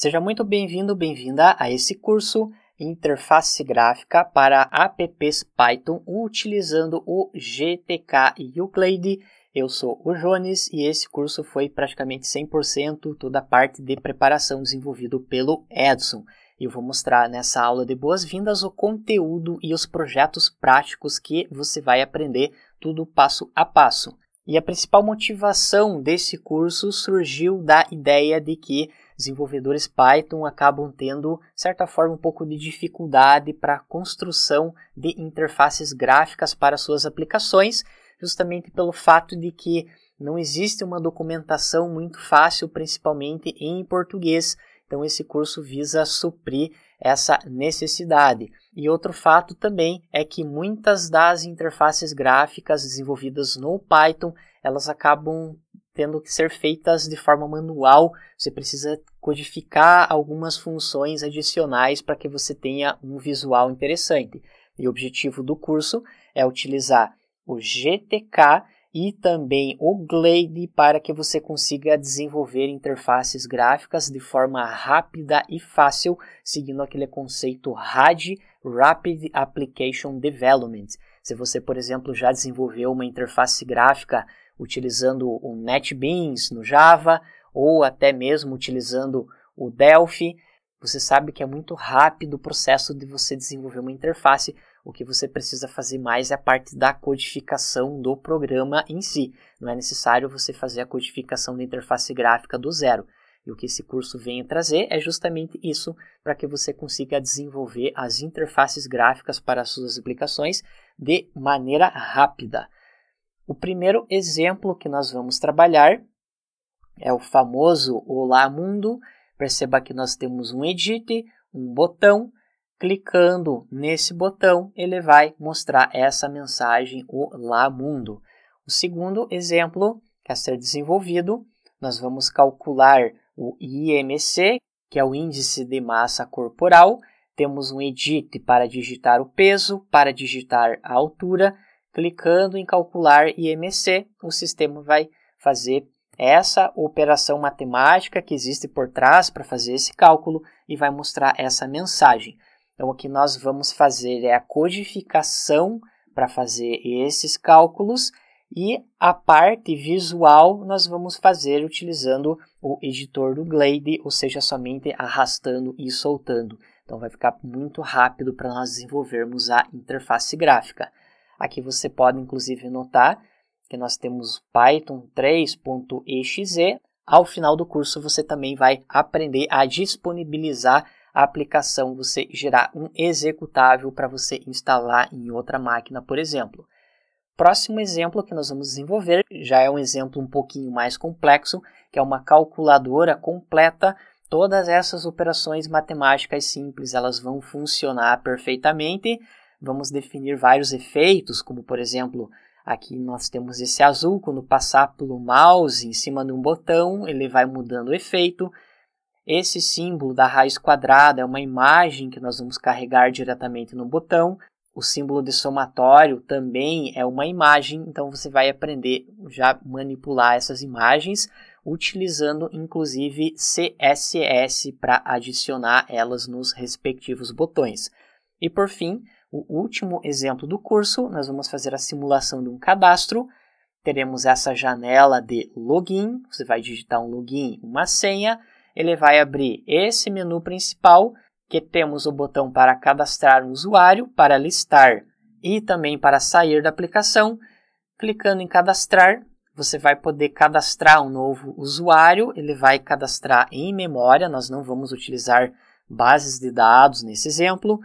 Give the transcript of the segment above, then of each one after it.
Seja muito bem-vindo, bem-vinda a esse curso Interface Gráfica para apps Python utilizando o GTK Euclid. Eu sou o Jones e esse curso foi praticamente 100% toda a parte de preparação desenvolvido pelo Edson. Eu vou mostrar nessa aula de boas-vindas o conteúdo e os projetos práticos que você vai aprender tudo passo a passo. E a principal motivação desse curso surgiu da ideia de que desenvolvedores Python acabam tendo, de certa forma, um pouco de dificuldade para a construção de interfaces gráficas para suas aplicações, justamente pelo fato de que não existe uma documentação muito fácil, principalmente em português. Então, esse curso visa suprir essa necessidade. E outro fato também é que muitas das interfaces gráficas desenvolvidas no Python elas acabam tendo que ser feitas de forma manual. Você precisa codificar algumas funções adicionais para que você tenha um visual interessante. E o objetivo do curso é utilizar o GTK e também o Glade para que você consiga desenvolver interfaces gráficas de forma rápida e fácil, seguindo aquele conceito RAD, Rapid Application Development. Se você, por exemplo, já desenvolveu uma interface gráfica utilizando o NetBeans no Java ou até mesmo utilizando o Delphi. Você sabe que é muito rápido o processo de você desenvolver uma interface. O que você precisa fazer mais é a parte da codificação do programa em si. Não é necessário você fazer a codificação da interface gráfica do zero. E o que esse curso vem trazer é justamente isso, para que você consiga desenvolver as interfaces gráficas para suas aplicações de maneira rápida. O primeiro exemplo que nós vamos trabalhar é o famoso Olá Mundo. Perceba que nós temos um edit, um botão. Clicando nesse botão, ele vai mostrar essa mensagem Olá Mundo. O segundo exemplo que a ser desenvolvido, nós vamos calcular o IMC, que é o índice de massa corporal. Temos um edit para digitar o peso, para digitar a altura Clicando em calcular IMC, o sistema vai fazer essa operação matemática que existe por trás para fazer esse cálculo e vai mostrar essa mensagem. Então, o que nós vamos fazer é a codificação para fazer esses cálculos e a parte visual nós vamos fazer utilizando o editor do Glade, ou seja, somente arrastando e soltando. Então, vai ficar muito rápido para nós desenvolvermos a interface gráfica. Aqui você pode inclusive notar que nós temos Python 3.exe. Ao final do curso você também vai aprender a disponibilizar a aplicação, você gerar um executável para você instalar em outra máquina, por exemplo. Próximo exemplo que nós vamos desenvolver já é um exemplo um pouquinho mais complexo, que é uma calculadora completa. Todas essas operações matemáticas simples, elas vão funcionar perfeitamente vamos definir vários efeitos, como por exemplo, aqui nós temos esse azul, quando passar pelo mouse em cima de um botão, ele vai mudando o efeito. Esse símbolo da raiz quadrada é uma imagem que nós vamos carregar diretamente no botão. O símbolo de somatório também é uma imagem, então você vai aprender já manipular essas imagens, utilizando inclusive CSS para adicionar elas nos respectivos botões. E por fim, o último exemplo do curso, nós vamos fazer a simulação de um cadastro. Teremos essa janela de login, você vai digitar um login, uma senha, ele vai abrir esse menu principal, que temos o botão para cadastrar um usuário, para listar e também para sair da aplicação. Clicando em cadastrar, você vai poder cadastrar um novo usuário, ele vai cadastrar em memória, nós não vamos utilizar bases de dados nesse exemplo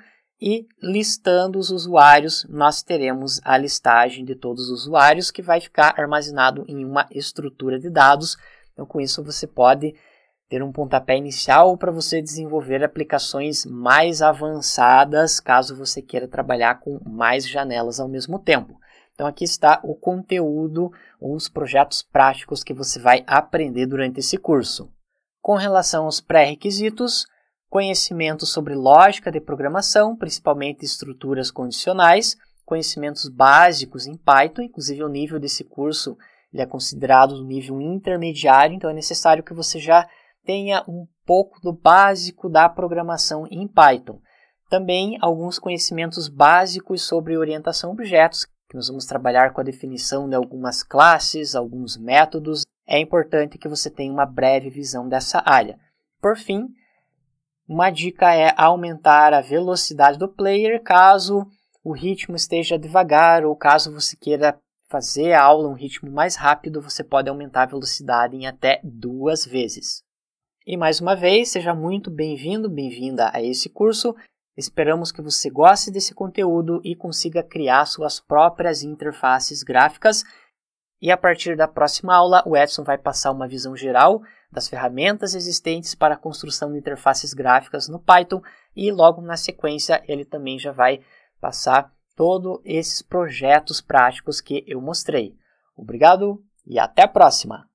e listando os usuários, nós teremos a listagem de todos os usuários que vai ficar armazenado em uma estrutura de dados. Então, com isso, você pode ter um pontapé inicial para você desenvolver aplicações mais avançadas, caso você queira trabalhar com mais janelas ao mesmo tempo. Então, aqui está o conteúdo ou os projetos práticos que você vai aprender durante esse curso. Com relação aos pré-requisitos, conhecimento sobre lógica de programação, principalmente estruturas condicionais, conhecimentos básicos em Python, inclusive o nível desse curso ele é considerado um nível intermediário, então é necessário que você já tenha um pouco do básico da programação em Python. Também alguns conhecimentos básicos sobre orientação a objetos, que nós vamos trabalhar com a definição de algumas classes, alguns métodos. É importante que você tenha uma breve visão dessa área. Por fim, uma dica é aumentar a velocidade do player caso o ritmo esteja devagar ou caso você queira fazer a aula um ritmo mais rápido, você pode aumentar a velocidade em até duas vezes. E mais uma vez, seja muito bem-vindo, bem-vinda a esse curso. Esperamos que você goste desse conteúdo e consiga criar suas próprias interfaces gráficas. E a partir da próxima aula, o Edson vai passar uma visão geral das ferramentas existentes para a construção de interfaces gráficas no Python e logo na sequência ele também já vai passar todos esses projetos práticos que eu mostrei. Obrigado e até a próxima!